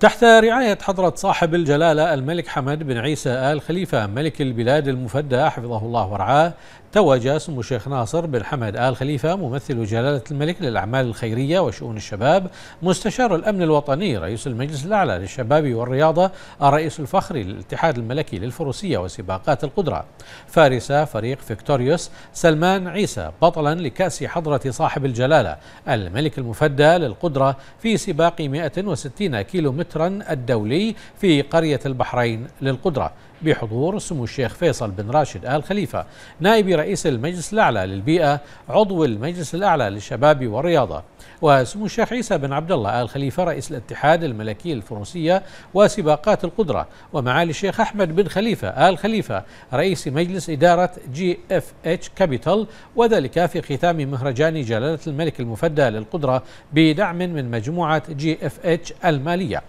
تحت رعاية حضرة صاحب الجلالة الملك حمد بن عيسى آل خليفة ملك البلاد المفدى حفظه الله ورعاه توج سمو الشيخ ناصر بن حمد آل خليفة ممثل جلالة الملك للأعمال الخيرية وشؤون الشباب مستشار الأمن الوطني رئيس المجلس الأعلى للشباب والرياضة الرئيس الفخري للاتحاد الملكي للفروسية وسباقات القدرة فارس فريق فيكتوريوس سلمان عيسى بطلا لكأس حضرة صاحب الجلالة الملك المفدى للقدرة في سباق 160 كيلومترا الدولي في قرية البحرين للقدرة بحضور سمو الشيخ فيصل بن راشد آل خليفة نائب رئيس المجلس الأعلى للبيئة عضو المجلس الأعلى للشباب والرياضة وسمو الشيخ عيسى بن عبد الله آل خليفة رئيس الاتحاد الملكي الفروسية وسباقات القدرة ومعالي الشيخ أحمد بن خليفة آل خليفة رئيس مجلس إدارة جي اف اتش كابيتال وذلك في ختام مهرجان جلالة الملك المفدى للقدرة بدعم من مجموعة جي اف اتش المالية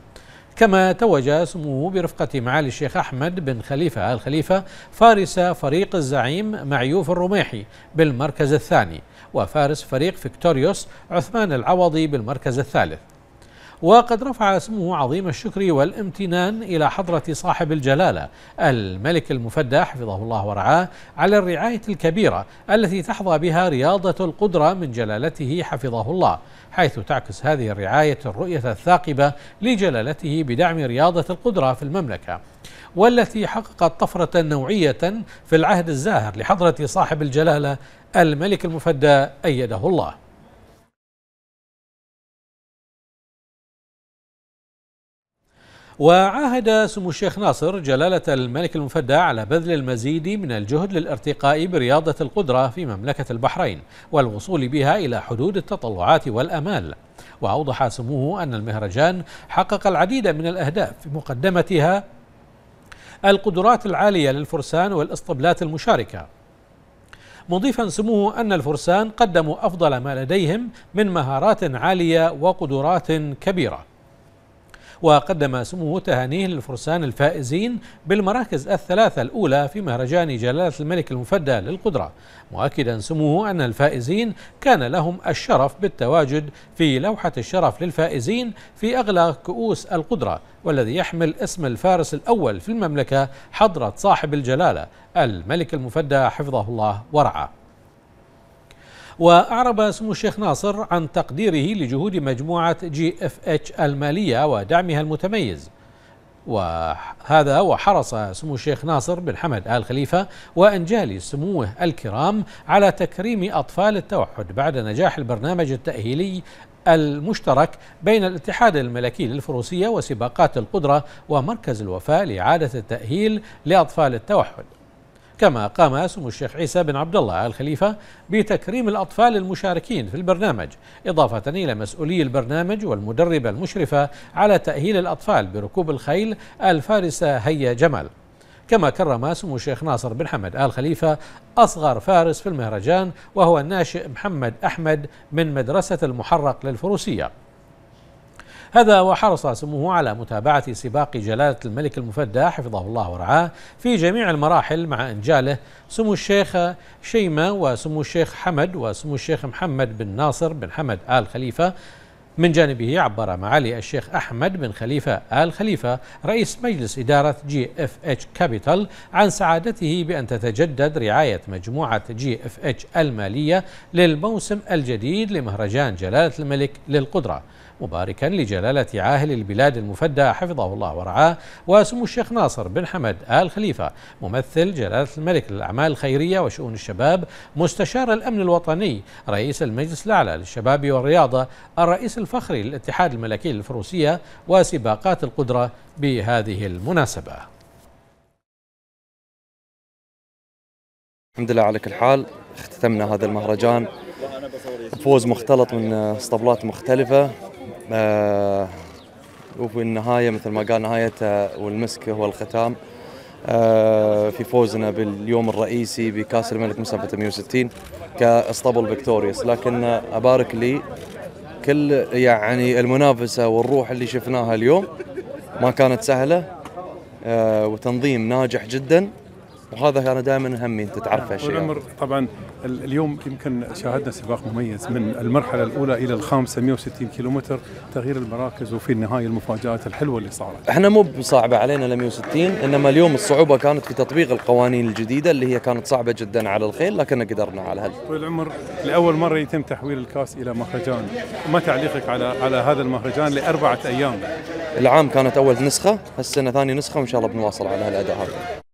كما توج سموه برفقة معالي الشيخ أحمد بن خليفة آل خليفة فارس فريق الزعيم معيوف الرميحي بالمركز الثاني وفارس فريق فيكتوريوس عثمان العوضي بالمركز الثالث وقد رفع اسمه عظيم الشكر والامتنان إلى حضرة صاحب الجلالة الملك المفدى حفظه الله ورعاه على الرعاية الكبيرة التي تحظى بها رياضة القدرة من جلالته حفظه الله حيث تعكس هذه الرعاية الرؤية الثاقبة لجلالته بدعم رياضة القدرة في المملكة والتي حققت طفرة نوعية في العهد الزاهر لحضرة صاحب الجلالة الملك المفدى أيده الله وعاهد سمو الشيخ ناصر جلالة الملك المفدى على بذل المزيد من الجهد للارتقاء برياضة القدرة في مملكة البحرين والوصول بها إلى حدود التطلعات والأمال وأوضح سموه أن المهرجان حقق العديد من الأهداف في مقدمتها القدرات العالية للفرسان والاسطبلات المشاركة مضيفا سموه أن الفرسان قدموا أفضل ما لديهم من مهارات عالية وقدرات كبيرة وقدم سموه تهانيه للفرسان الفائزين بالمراكز الثلاثة الأولى في مهرجان جلالة الملك المفدى للقدرة مؤكدا سموه أن الفائزين كان لهم الشرف بالتواجد في لوحة الشرف للفائزين في أغلى كؤوس القدرة والذي يحمل اسم الفارس الأول في المملكة حضرة صاحب الجلالة الملك المفدى حفظه الله ورعاه وأعرب سمو الشيخ ناصر عن تقديره لجهود مجموعة جي اف اتش المالية ودعمها المتميز وهذا وحرص سمو الشيخ ناصر بن حمد آل خليفة وأنجال سموه الكرام على تكريم أطفال التوحد بعد نجاح البرنامج التأهيلي المشترك بين الاتحاد الملكي للفروسية وسباقات القدرة ومركز الوفاء لإعادة التأهيل لأطفال التوحد كما قام سمو الشيخ عيسى بن عبد الله الخليفة بتكريم الأطفال المشاركين في البرنامج إضافة إلى مسؤولي البرنامج والمدربة المشرفة على تأهيل الأطفال بركوب الخيل الفارسة هيا جمل كما كرم سمو الشيخ ناصر بن حمد آل خليفة أصغر فارس في المهرجان وهو الناشئ محمد أحمد من مدرسة المحرق للفروسية هذا وحرص سموه على متابعة سباق جلالة الملك المفدى حفظه الله ورعاه في جميع المراحل مع إنجاله سمو الشيخ شيمة وسمو الشيخ حمد وسمو الشيخ محمد بن ناصر بن حمد آل خليفة من جانبه عبر معالي الشيخ أحمد بن خليفة آل خليفة رئيس مجلس إدارة جي اف اتش كابيتال عن سعادته بأن تتجدد رعاية مجموعة جي اف اتش المالية للموسم الجديد لمهرجان جلالة الملك للقدرة مباركا لجلالة عاهل البلاد المفدى حفظه الله ورعاه وسمو الشيخ ناصر بن حمد آل خليفة ممثل جلالة الملك للأعمال الخيرية وشؤون الشباب مستشار الأمن الوطني رئيس المجلس الأعلى للشباب والرياضة الرئيس الفخري للاتحاد الملكي للفروسية وسباقات القدرة بهذه المناسبة الحمد لله على كل حال اختتمنا هذا المهرجان فوز مختلط من اسطبلات مختلفة آه، وفي النهاية مثل ما قال نهاية آه، والمسك هو الختام آه، في فوزنا باليوم الرئيسي بكاس الملك مسابقة 160 كاسطبل فيكتوريوس لكن أبارك لي كل يعني المنافسه والروح اللي شفناها اليوم ما كانت سهله آه، وتنظيم ناجح جدا وهذا انا دائما همي انت تعرف آه، هالشيء والامر طبعا اليوم يمكن شاهدنا سباق مميز من المرحله الاولى الى الخامسه 160 كيلومتر تغيير المراكز وفي النهايه المفاجات الحلوه اللي صارت. احنا مو بصعبه علينا ال 160 انما اليوم الصعوبه كانت في تطبيق القوانين الجديده اللي هي كانت صعبه جدا على الخيل لكن قدرنا على هل طويل العمر لاول مره يتم تحويل الكاس الى مهرجان، ما تعليقك على على هذا المهرجان لاربعه ايام؟ العام كانت اول نسخه، هالسنه ثاني نسخه وان شاء الله بنواصل على هالاداء هذا.